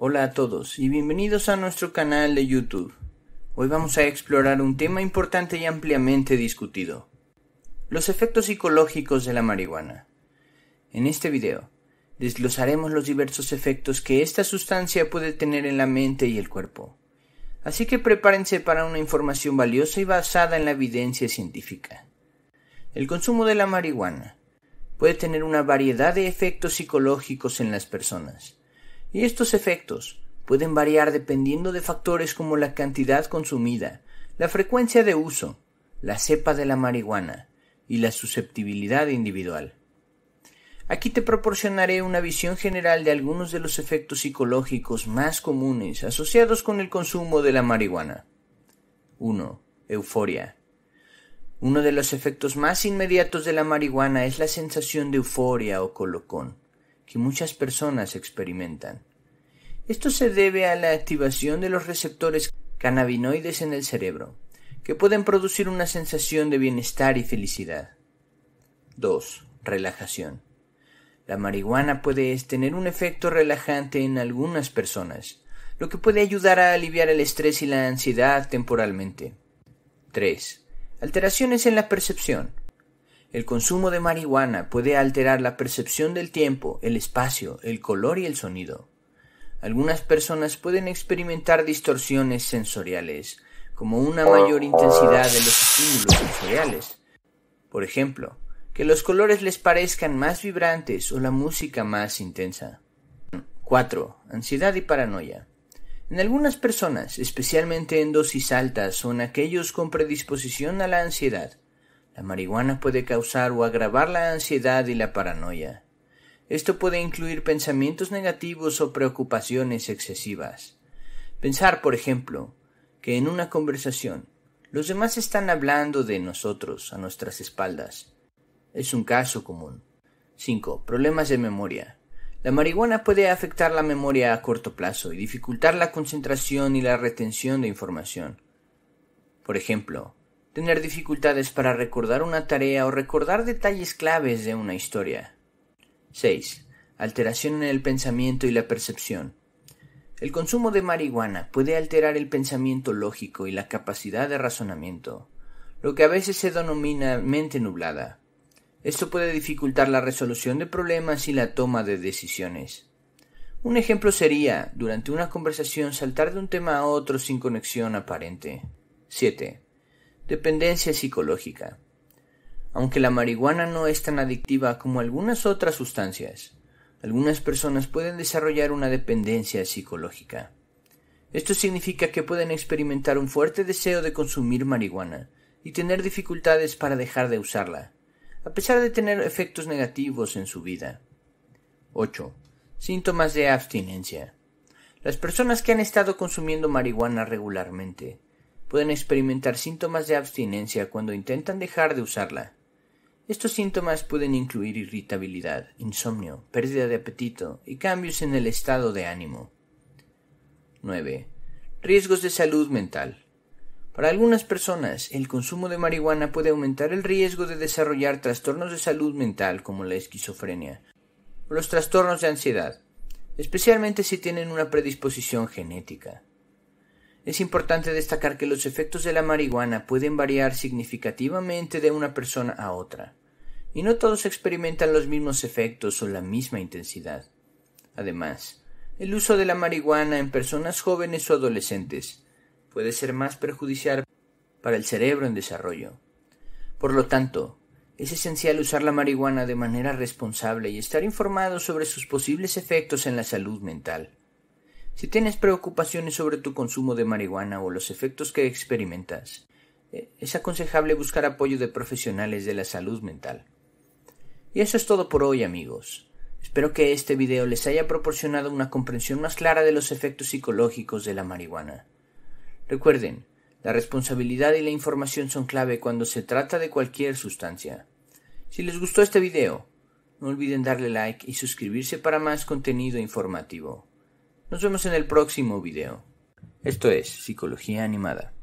Hola a todos y bienvenidos a nuestro canal de YouTube. Hoy vamos a explorar un tema importante y ampliamente discutido. Los efectos psicológicos de la marihuana. En este video, desglosaremos los diversos efectos que esta sustancia puede tener en la mente y el cuerpo. Así que prepárense para una información valiosa y basada en la evidencia científica. El consumo de la marihuana puede tener una variedad de efectos psicológicos en las personas, y estos efectos pueden variar dependiendo de factores como la cantidad consumida, la frecuencia de uso, la cepa de la marihuana y la susceptibilidad individual. Aquí te proporcionaré una visión general de algunos de los efectos psicológicos más comunes asociados con el consumo de la marihuana. 1. Euforia. Uno de los efectos más inmediatos de la marihuana es la sensación de euforia o colocón que muchas personas experimentan. Esto se debe a la activación de los receptores cannabinoides en el cerebro, que pueden producir una sensación de bienestar y felicidad. 2. Relajación. La marihuana puede tener un efecto relajante en algunas personas, lo que puede ayudar a aliviar el estrés y la ansiedad temporalmente. 3. Alteraciones en la percepción. El consumo de marihuana puede alterar la percepción del tiempo, el espacio, el color y el sonido. Algunas personas pueden experimentar distorsiones sensoriales, como una mayor intensidad de los estímulos sensoriales. Por ejemplo, que los colores les parezcan más vibrantes o la música más intensa. 4. Ansiedad y paranoia. En algunas personas, especialmente en dosis altas o en aquellos con predisposición a la ansiedad, la marihuana puede causar o agravar la ansiedad y la paranoia. Esto puede incluir pensamientos negativos o preocupaciones excesivas. Pensar, por ejemplo, que en una conversación los demás están hablando de nosotros a nuestras espaldas. Es un caso común. 5. Problemas de memoria. La marihuana puede afectar la memoria a corto plazo y dificultar la concentración y la retención de información. Por ejemplo, tener dificultades para recordar una tarea o recordar detalles claves de una historia. 6. Alteración en el pensamiento y la percepción. El consumo de marihuana puede alterar el pensamiento lógico y la capacidad de razonamiento, lo que a veces se denomina mente nublada. Esto puede dificultar la resolución de problemas y la toma de decisiones. Un ejemplo sería, durante una conversación, saltar de un tema a otro sin conexión aparente. 7. Dependencia psicológica. Aunque la marihuana no es tan adictiva como algunas otras sustancias, algunas personas pueden desarrollar una dependencia psicológica. Esto significa que pueden experimentar un fuerte deseo de consumir marihuana y tener dificultades para dejar de usarla, a pesar de tener efectos negativos en su vida. 8. Síntomas de abstinencia. Las personas que han estado consumiendo marihuana regularmente pueden experimentar síntomas de abstinencia cuando intentan dejar de usarla. Estos síntomas pueden incluir irritabilidad, insomnio, pérdida de apetito y cambios en el estado de ánimo. 9. Riesgos de salud mental. Para algunas personas, el consumo de marihuana puede aumentar el riesgo de desarrollar trastornos de salud mental como la esquizofrenia o los trastornos de ansiedad, especialmente si tienen una predisposición genética. Es importante destacar que los efectos de la marihuana pueden variar significativamente de una persona a otra, y no todos experimentan los mismos efectos o la misma intensidad. Además, el uso de la marihuana en personas jóvenes o adolescentes puede ser más perjudicial para el cerebro en desarrollo. Por lo tanto, es esencial usar la marihuana de manera responsable y estar informado sobre sus posibles efectos en la salud mental. Si tienes preocupaciones sobre tu consumo de marihuana o los efectos que experimentas, eh, es aconsejable buscar apoyo de profesionales de la salud mental. Y eso es todo por hoy amigos. Espero que este video les haya proporcionado una comprensión más clara de los efectos psicológicos de la marihuana. Recuerden, la responsabilidad y la información son clave cuando se trata de cualquier sustancia. Si les gustó este video, no olviden darle like y suscribirse para más contenido informativo. Nos vemos en el próximo video. Esto es Psicología Animada.